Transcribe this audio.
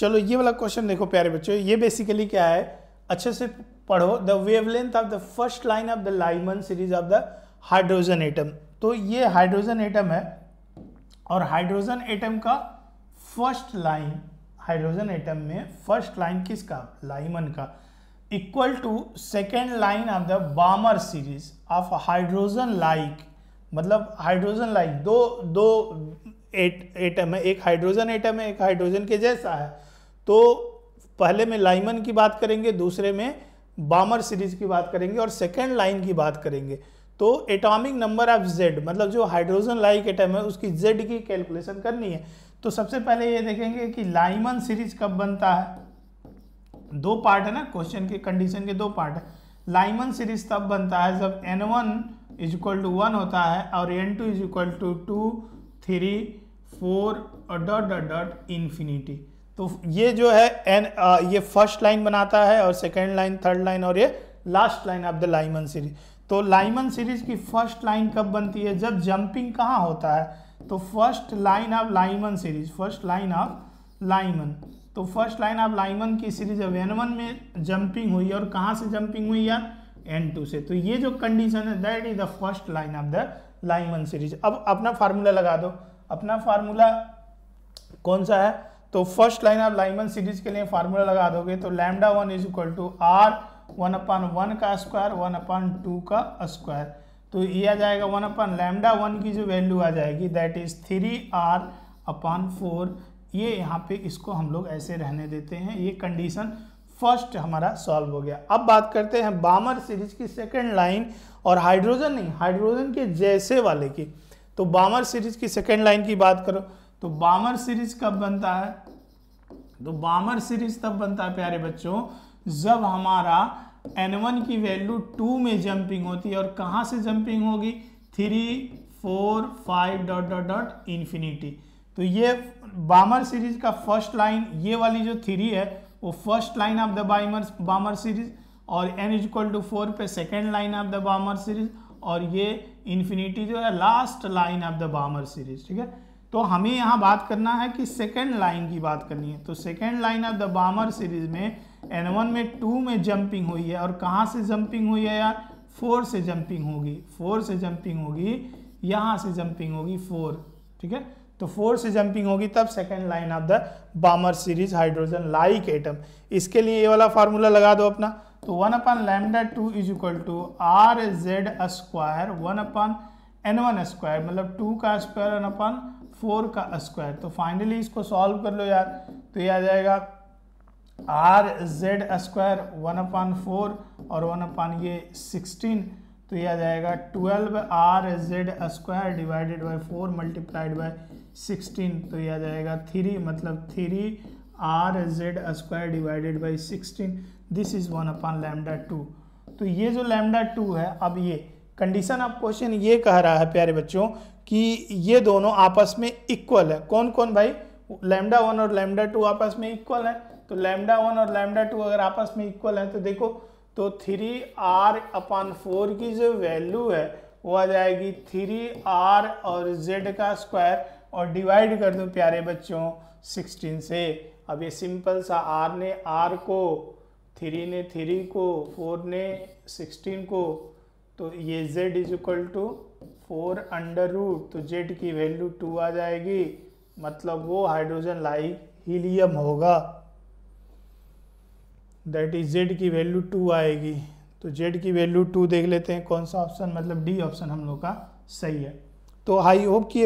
चलो ये वाला क्वेश्चन देखो प्यारे बच्चों ये बेसिकली क्या है अच्छे से पढ़ो the wavelength of the first line of the Lyman series of the hydrogen atom तो ये हाइड्रोजन एटम है और हाइड्रोजन एटम का फर्स्ट लाइन हाइड्रोजन एटम में फर्स्ट लाइन किसका लाइमन का equal to second line of the Balmer series of hydrogen like मतलब hydrogen like दो दो एट एटम है एक हाइड्रोजन एटम है एक हाइड्रोजन के जैसा है तो पहले में लाइमन की बात करेंगे दूसरे में बामर सीरीज की बात करेंगे और सेकेंड लाइन की बात करेंगे तो एटॉमिक नंबर ऑफ जेड मतलब जो हाइड्रोजन लाइक एटम है उसकी जेड की कैलकुलेशन करनी है तो सबसे पहले ये देखेंगे कि लाइमन सीरीज कब बनता है दो पार्ट है ना क्वेश्चन के कंडीशन के दो पार्ट है लाइमन सीरीज तब बनता है जब n one is equal to one होता है और n two is equal to two three four और डॉट डॉट डॉट इन्फिनिटी तो ये जो है एन ये फर्स्ट लाइन बनाता है और सेकेंड लाइन थर्ड लाइन और ये last line of the Lyman series तो लाइमन सीरीज की फर्स्ट लाइन कब बनती है जब जंपिंग कहाँ होता है तो first line of Lyman series first line of Lyman तो फर्स्ट लाइन ऑफ लाइमन की सीरीज अब वन में जंपिंग हुई और कहाँ से जंपिंग हुई यार एन टू से तो ये जो कंडीशन है that is the first line of the Lyman series अब अपना फार्मूला लगा दो अपना फार्मूला कौन सा है तो first line of Lyman series के लिए फार्मूला लगा दोगे तो lambda one is equal to R one upon one का स्क्वायर वन अपान टू का स्क्वायर तो ये आ जाएगा वन अपान लैमडा वन की जो वैल्यू आ जाएगी that is three R upon four ये यहाँ पे इसको हम लोग ऐसे रहने देते हैं ये कंडीशन फर्स्ट हमारा सॉल्व हो गया अब बात करते हैं बामर सीरीज की सेकेंड लाइन और हाइड्रोजन नहीं हाइड्रोजन के जैसे वाले की तो बामर सीरीज की सेकेंड लाइन की बात करो तो बामर सीरीज कब बनता है तो बामर सीरीज तब बनता है प्यारे बच्चों जब हमारा वन की वैल्यू टू में जंपिंग होती है और कहाँ से जंपिंग होगी three four five dot dot dot infinity तो ये बामर सीरीज का फर्स्ट लाइन ये वाली जो थ्री है वो first line of the Balmer Balmer series और n is equal to four पे second line of the Balmer series और ये इन्फिनिटी जो है last line of the Balmer series ठीक है तो हमें यहाँ बात करना है कि सेकेंड लाइन की बात करनी है तो second line of the Balmer series में एन वन में टू में जंपिंग हुई है और कहाँ से जंपिंग हुई है यार फोर से जंपिंग होगी फोर से जंपिंग होगी यहाँ से जंपिंग होगी फोर ठीक है तो फोर से जंपिंग होगी तब second line of the Balmer series hydrogen like atom इसके लिए ये वाला फार्मूला लगा दो अपना तो one upon lambda two is equal to R Z square one upon n one square मतलब टू का स्क्वायर एन अपन फोर का स्क्वायर तो फाइनली इसको सॉल्व कर लो यार तो ये आ जाएगा R Z square one upon four और वन अपन ये सिक्सटीन तो यह आ जाएगा twelve R Z square divided by four multiplied by sixteen तो यह आ जाएगा थ्री मतलब three R Z square divided by sixteen this is one upon lambda two तो ये जो लैमडा टू है अब ये कंडीशन ऑफ क्वेश्चन ये कह रहा है प्यारे बच्चों कि ये दोनों आपस में इक्वल है कौन कौन भाई लैमडा वन और लैमडा टू आपस में इक्वल है तो लैमडा वन और लैमडा टू अगर आपस में इक्वल है तो देखो तो थ्री आर अपन फोर की जो वैल्यू है वो आ जाएगी थ्री आर और जेड का स्क्वायर और डिवाइड कर दूं प्यारे बच्चों सिक्सटीन से अब ये सिंपल सा आर ने आर को थ्री ने थ्री को फोर ने सिक्सटीन को तो ये Z is equal to four under root तो जेड की वैल्यू टू आ जाएगी मतलब वो हाइड्रोजन लाइक हीलियम होगा दैट इज जेड की वैल्यू टू आएगी तो जेड की वैल्यू टू देख लेते हैं कौन सा ऑप्शन मतलब डी ऑप्शन हम लोग का सही है तो आई होप कि